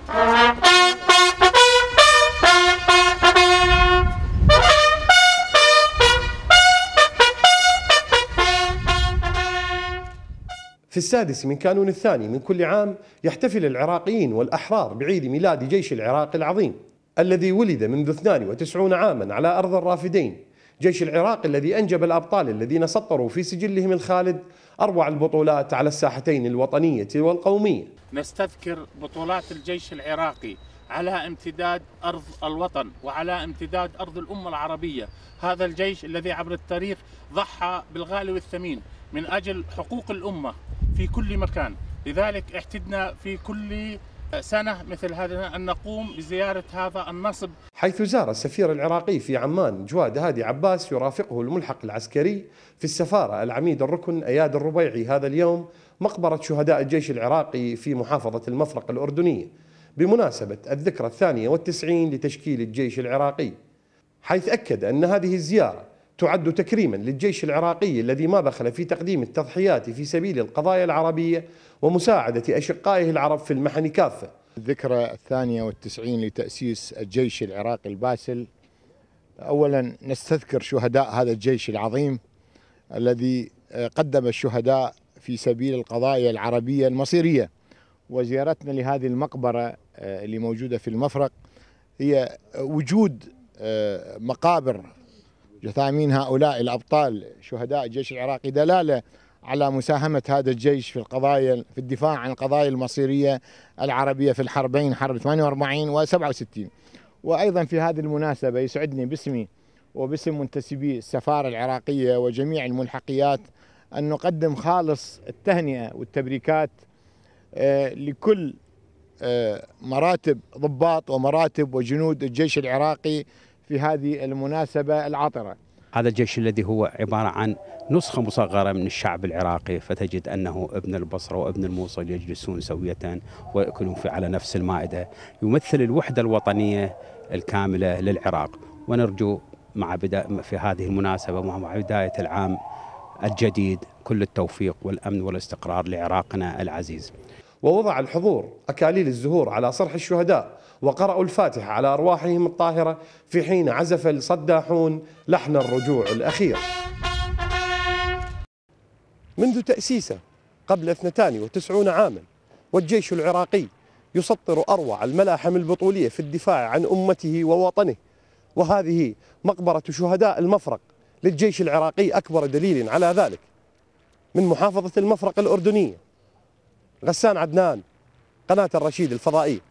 في السادس من كانون الثاني من كل عام يحتفل العراقيين والأحرار بعيد ميلاد جيش العراق العظيم الذي ولد منذ 92 عاما على أرض الرافدين جيش العراق الذي أنجب الأبطال الذين سطروا في سجلهم الخالد أروع البطولات على الساحتين الوطنية والقومية نستذكر بطولات الجيش العراقي على امتداد ارض الوطن وعلى امتداد ارض الامه العربيه، هذا الجيش الذي عبر التاريخ ضحى بالغالي والثمين من اجل حقوق الامه في كل مكان، لذلك اعتدنا في كل سنة مثل هذا أن نقوم بزيارة هذا النصب حيث زار السفير العراقي في عمان جواد هادي عباس يرافقه الملحق العسكري في السفارة العميد الركن أياد الربيعي هذا اليوم مقبرة شهداء الجيش العراقي في محافظة المفرق الأردنية بمناسبة الذكرى الثانية والتسعين لتشكيل الجيش العراقي حيث أكد أن هذه الزيارة تعد تكريما للجيش العراقي الذي ما بخل في تقديم التضحيات في سبيل القضايا العربية ومساعدة أشقائه العرب في المحن كافة الذكرى الثانية والتسعين لتأسيس الجيش العراقي الباسل أولا نستذكر شهداء هذا الجيش العظيم الذي قدم الشهداء في سبيل القضايا العربية المصيرية وزيارتنا لهذه المقبرة آه، اللي موجودة في المفرق هي وجود آه، مقابر جثامين هؤلاء الأبطال شهداء الجيش العراقي دلالة على مساهمة هذا الجيش في القضايا في الدفاع عن القضايا المصيرية العربية في الحربين حرب 48 و 67 وأيضا في هذه المناسبة يسعدني باسمي وباسم منتسبي السفارة العراقية وجميع الملحقيات أن نقدم خالص التهنئة والتبريكات آه، لكل آه، مراتب ضباط ومراتب وجنود الجيش العراقي في هذه المناسبة العطرة هذا الجيش الذي هو عبارة عن نسخة مصغرة من الشعب العراقي فتجد أنه ابن البصرة وابن الموصل يجلسون سوية ويأكلون على نفس المائدة يمثل الوحدة الوطنية الكاملة للعراق ونرجو مع بدا في هذه المناسبة ومع بداية العام الجديد كل التوفيق والأمن والاستقرار لعراقنا العزيز ووضع الحضور أكاليل الزهور على صرح الشهداء وقرأوا الفاتحة على أرواحهم الطاهرة في حين عزف الصداحون لحن الرجوع الأخير منذ تأسيسه قبل 92 عاما والجيش العراقي يسطر أروع الملاحم البطولية في الدفاع عن أمته ووطنه وهذه مقبرة شهداء المفرق للجيش العراقي أكبر دليل على ذلك من محافظة المفرق الأردنية غسان عدنان قناة الرشيد الفضائية